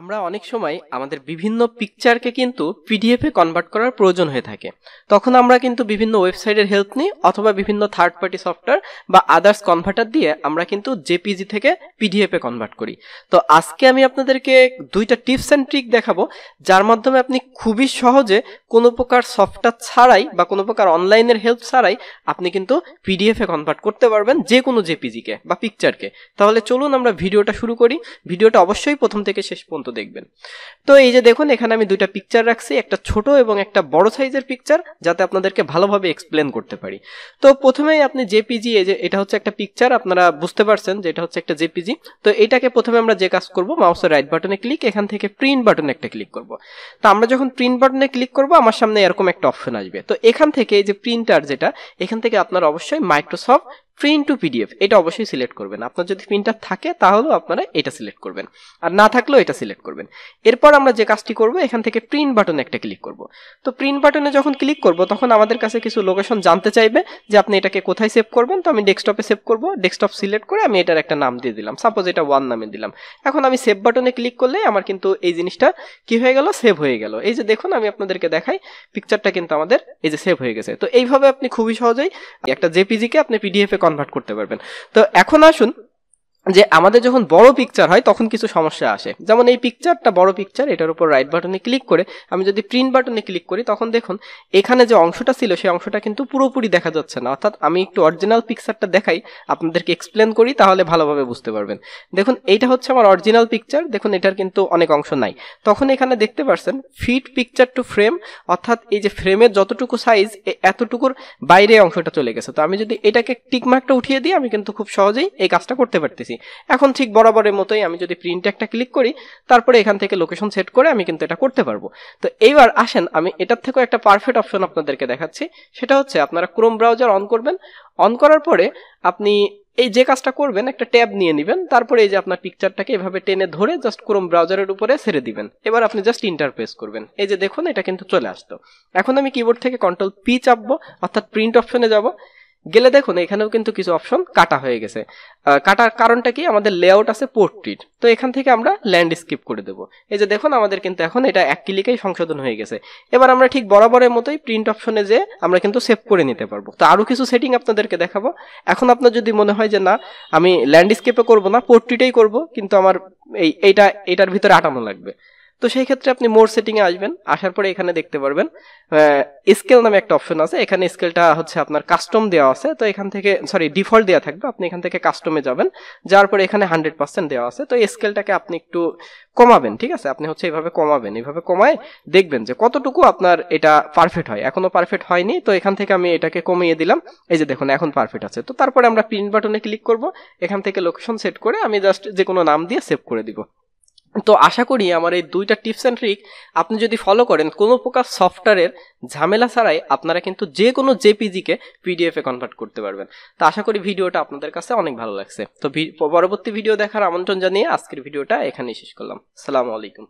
আমরা অনেক সময় আমাদের বিভিন্ন পিকচারকে কিন্তু পিডিএফে কনভার্ট করার প্রয়োজন হয়ে থাকে তখন আমরা কিন্তু বিভিন্ন ওয়েবসাইটের হেল্প নিই অথবা বিভিন্ন থার্ড পার্টি সফটওয়্যার বা আদার্স কনভার্টার দিয়ে আমরা কিন্তু জেপিজি থেকে পিডিএফে কনভার্ট করি তো আজকে আমি আপনাদেরকে দুইটা টিপস অ্যান্ড ট্রিক দেখাবো যার মাধ্যমে আপনি খুবই সহজে কোনো প্রকার সফটওয়্যার ছাড়াই বা কোনো প্রকার অনলাইনের হেল্প ছাড়াই আপনি কিন্তু পিডিএফে কনভার্ট করতে পারবেন যে কোনো জেপিজিকে বা পিকচারকে তাহলে চলুন আমরা ভিডিওটা শুরু করি ভিডিওটা অবশ্যই প্রথম থেকে শেষ পর্যন্ত মতো দেখবেন তো এই যে দেখুন এখানে আমি দুইটা পিকচার রাখছি একটা ছোট এবং একটা বড় সাইজের পিকচার যাতে আপনাদেরকে ভালোভাবে এক্সপ্লেন করতে পারি তো প্রথমেই আপনি জেপিজি এই যে এটা হচ্ছে একটা পিকচার আপনারা বুঝতে পারছেন যে এটা হচ্ছে একটা জেপিজি তো এটাকে প্রথমে আমরা যে কাজ করব মাউসের রাইট বাটনে ক্লিক এখান থেকে প্রিন্ট বাটনে একটা ক্লিক করব তো আমরা যখন প্রিন্ট বাটনে ক্লিক করব আমার সামনে এরকম একটা অপশন আসবে তো এখান থেকে এই যে প্রিন্টার যেটা এখান থেকে আপনারা অবশ্যই মাইক্রোসফট প্রিন্ট টু পিডিএফ এটা অবশ্যই সিলেক্ট করবেন আপনার যদি প্রিন্টার থাকে তাহলেও আপনারা এটা সিলেক্ট করবেন আর না থাকলেও এটা সিলেক্ট করবেন এরপর আমরা যে কাজটি করব এখান থেকে প্রিন্ট বাটনে একটা ক্লিক করব তো প্রিন্ট বাটনে যখন ক্লিক করব তখন আমাদের কাছে কিছু লোকেশন জানতে চাইবে যে আপনি এটাকে কোথায় সেভ করবেন তো আমি ডেস্কটপে সেভ করব ডেস্কটপ সিলেক্ট করে আমি এটার একটা নাম দিয়ে দিলাম সাপোজ এটা ওয়ান নামে দিলাম এখন আমি সেভ বাটনে ক্লিক করলে আমার কিন্তু এই জিনিসটা কি হয়ে গেল সেভ হয়ে গেল এই যে দেখুন আমি আপনাদেরকে দেখাই পিকচারটা কিন্তু আমাদের এই যে সেভ হয়ে গেছে তো এইভাবে আপনি খুবই সহজেই একটা জেপিজিকে আপনি এ কনভার্ট করতে পারবেন তো এখন আসুন যে আমাদের যখন বড় পিকচার হয় তখন কিছু সমস্যা আসে যেমন এই পিকচারটা বড় পিকচার এটার উপর রাইট বাটনে ক্লিক করে আমি যদি প্রিন্ট বাটনে ক্লিক করি তখন দেখুন এখানে যে অংশটা ছিল সেই অংশটা কিন্তু পুরোপুরি দেখা যাচ্ছে না অর্থাৎ আমি একটু অরিজিনাল পিকচারটা দেখাই আপনাদেরকে এক্সপ্লেন করি তাহলে ভালোভাবে বুঝতে পারবেন দেখুন এইটা হচ্ছে আমার অরিজিনাল পিকচার দেখুন এটার কিন্তু অনেক অংশ নাই তখন এখানে দেখতে পারছেন ফিট পিকচার টু ফ্রেম অর্থাৎ এই যে ফ্রেমের যতটুকু সাইজ এতটুকুর বাইরে অংশটা চলে গেছে তো আমি যদি এটাকে টিকমার্কটা উঠিয়ে দিই আমি কিন্তু খুব সহজেই এই কাজটা করতে পারতেছি এখন ঠিক বরাবরের মতোই আমি যদি প্রিন্ট একটা ক্লিক করি তারপরে এখান থেকে লোকেশন সেট করে আমি কিন্তু এটা করতে পারবো তো এইবার আসেন আমি এটার থেকেও একটা পারফেক্ট অপশন আপনাদেরকে দেখাচ্ছি সেটা হচ্ছে আপনারা ক্রোম ব্রাউজার অন করবেন অন করার পরে আপনি এই যে কাজটা করবেন একটা ট্যাব নিয়ে নেবেন তারপরে এই যে আপনার পিকচারটাকে এভাবে টেনে ধরে জাস্ট ক্রোম ব্রাউজারের উপরে ছেড়ে দিবেন এবার আপনি জাস্ট ইন্টারপ্রেস করবেন এই যে দেখুন এটা কিন্তু চলে আসতো এখন আমি কিবোর্ড থেকে কন্ট্রোল পি চাপবো অর্থাৎ প্রিন্ট অপশনে যাব গেলে দেখুন এখানেও কিন্তু কিছু অপশন কাটা হয়ে গেছে কাটার কারণটা কি আমাদের লেআউট আছে পোর্ট্রিট তো এখান থেকে আমরা ল্যান্ডস্কেপ করে দেবো এই যে দেখুন আমাদের কিন্তু এখন এটা এক ক্লিকেই সংশোধন হয়ে গেছে এবার আমরা ঠিক বরাবরের মতোই প্রিন্ট অপশনে যে আমরা কিন্তু সেভ করে নিতে পারবো তো আরও কিছু সেটিং আপনাদেরকে দেখাবো এখন আপনার যদি মনে হয় যে না আমি ল্যান্ডস্কেপে করব না পোর্ট্রিটেই করব কিন্তু আমার এই এইটা এটার ভিতরে আটানো লাগবে তো সেই ক্ষেত্রে আপনি মোর সেটিংয়ে আসবেন আসার পরে এখানে দেখতে পারবেন স্কেল নামে একটা অপশন আছে এখানে স্কেলটা হচ্ছে আপনার কাস্টম দেওয়া আছে তো এখান থেকে সরি ডিফল্ট দেওয়া থাকবে আপনি এখান থেকে কাস্টমে যাবেন যাওয়ার পরে এখানে হান্ড্রেড পার্সেন্ট দেওয়া আছে তো স্কেলটাকে আপনি একটু কমাবেন ঠিক আছে আপনি হচ্ছে এইভাবে কমাবেন এইভাবে কমায় দেখবেন যে কতটুকু আপনার এটা পারফেক্ট হয় এখনও পারফেক্ট হয়নি তো এখান থেকে আমি এটাকে কমিয়ে দিলাম এই যে দেখুন এখন পারফেক্ট আছে তো তারপরে আমরা প্রিন্ট বাটনে ক্লিক করব এখান থেকে লোকেশন সেট করে আমি জাস্ট যে কোনো নাম দিয়ে সেভ করে দিব তো আশা করি আমার এই দুইটা টিপস অ্যান্ড ট্রিক আপনি যদি ফলো করেন কোনো প্রকার সফটওয়্যারের ঝামেলা ছাড়াই আপনারা কিন্তু যে কোনো জেপিজিকে পিডিএফে কনভার্ট করতে পারবেন তো আশা করি ভিডিওটা আপনাদের কাছে অনেক ভালো লাগছে তো পরবর্তী ভিডিও দেখার আমন্ত্রণ জানিয়ে আজকের ভিডিওটা এখানেই শেষ করলাম সালামু আলাইকুম